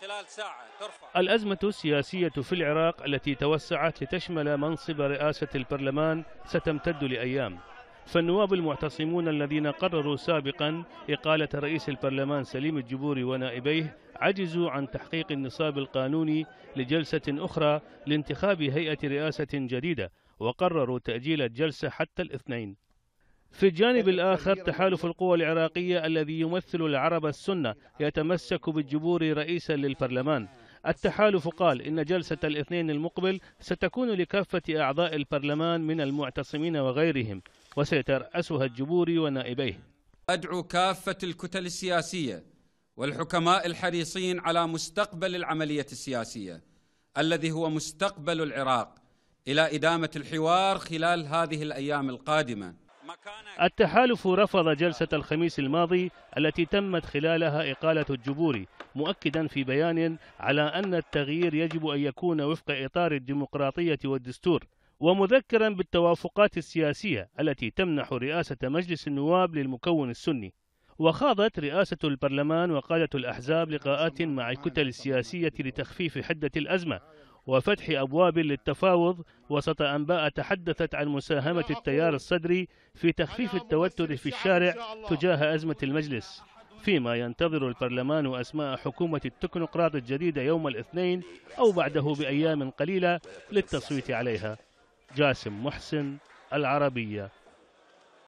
خلال ساعة ترفع الأزمة السياسية في العراق التي توسعت لتشمل منصب رئاسة البرلمان ستمتد لأيام فالنواب المعتصمون الذين قرروا سابقا إقالة رئيس البرلمان سليم الجبوري ونائبيه عجزوا عن تحقيق النصاب القانوني لجلسة أخرى لانتخاب هيئة رئاسة جديدة وقرروا تأجيل الجلسة حتى الاثنين في الجانب الآخر تحالف القوى العراقية الذي يمثل العرب السنة يتمسك بالجبور رئيسا للبرلمان التحالف قال إن جلسة الاثنين المقبل ستكون لكافة أعضاء البرلمان من المعتصمين وغيرهم وسيترأسها الجبوري ونائبيه أدعو كافة الكتل السياسية والحكماء الحريصين على مستقبل العملية السياسية الذي هو مستقبل العراق إلى إدامة الحوار خلال هذه الأيام القادمة التحالف رفض جلسة الخميس الماضي التي تمت خلالها إقالة الجبوري مؤكدا في بيان على أن التغيير يجب أن يكون وفق إطار الديمقراطية والدستور ومذكرا بالتوافقات السياسية التي تمنح رئاسة مجلس النواب للمكون السني وخاضت رئاسة البرلمان وقادة الأحزاب لقاءات مع الكتل السياسية لتخفيف حدة الأزمة وفتح أبواب للتفاوض وسط أنباء تحدثت عن مساهمة التيار الصدري في تخفيف التوتر في الشارع تجاه أزمة المجلس فيما ينتظر البرلمان أسماء حكومة التكنوقراط الجديدة يوم الاثنين أو بعده بأيام قليلة للتصويت عليها جاسم محسن العربية